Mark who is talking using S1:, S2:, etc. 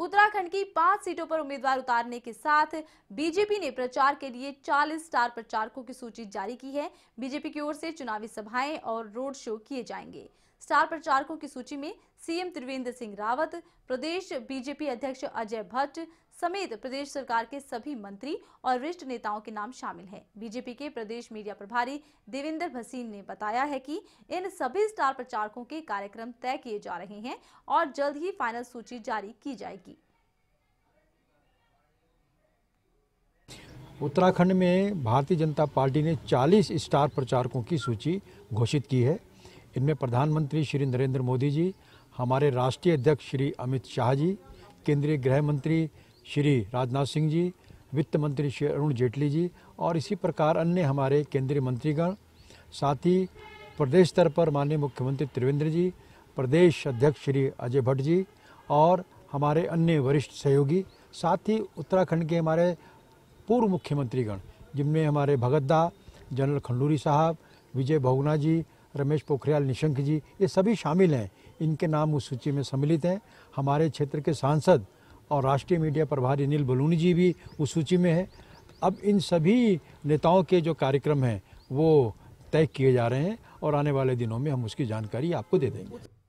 S1: उत्तराखंड की पांच सीटों पर उम्मीदवार उतारने के साथ बीजेपी ने प्रचार के लिए 40 स्टार प्रचारकों की सूची जारी की है बीजेपी की ओर से चुनावी सभाएं और रोड शो किए जाएंगे स्टार प्रचारकों की सूची में सीएम त्रिवेंद्र सिंह रावत प्रदेश बीजेपी अध्यक्ष अजय भट्ट समेत प्रदेश सरकार के सभी मंत्री और वरिष्ठ नेताओं के नाम शामिल हैं। बीजेपी के प्रदेश मीडिया प्रभारी देवेंद्र भसीन ने बताया है कि इन सभी स्टार प्रचारकों के कार्यक्रम तय किए जा रहे हैं और जल्द ही फाइनल सूची जारी की जाएगी
S2: उत्तराखंड में भारतीय जनता पार्टी ने 40 स्टार प्रचारकों की सूची घोषित की है इनमें प्रधानमंत्री श्री नरेंद्र मोदी जी हमारे राष्ट्रीय अध्यक्ष श्री अमित शाह जी केंद्रीय गृह मंत्री श्री राजनाथ सिंह जी वित्त मंत्री श्री अरुण जेटली जी और इसी प्रकार अन्य हमारे केंद्रीय मंत्रीगण साथ ही प्रदेश स्तर पर माननीय मुख्यमंत्री त्रिवेंद्र जी प्रदेश अध्यक्ष श्री अजय भट्ट जी और हमारे अन्य वरिष्ठ सहयोगी साथ ही उत्तराखंड के हमारे पूर्व मुख्यमंत्रीगण जिनमें हमारे भगत दा जनरल खंडूरी साहब विजय भोगना जी रमेश पोखरियाल निशंक जी ये सभी शामिल हैं इनके नाम उस सूची में सम्मिलित हैं हमारे क्षेत्र के सांसद और राष्ट्रीय मीडिया प्रभारी अनिल बलूनी जी भी उस सूची में है अब इन सभी नेताओं के जो कार्यक्रम हैं वो तय किए जा रहे हैं और आने वाले दिनों में हम उसकी जानकारी आपको दे देंगे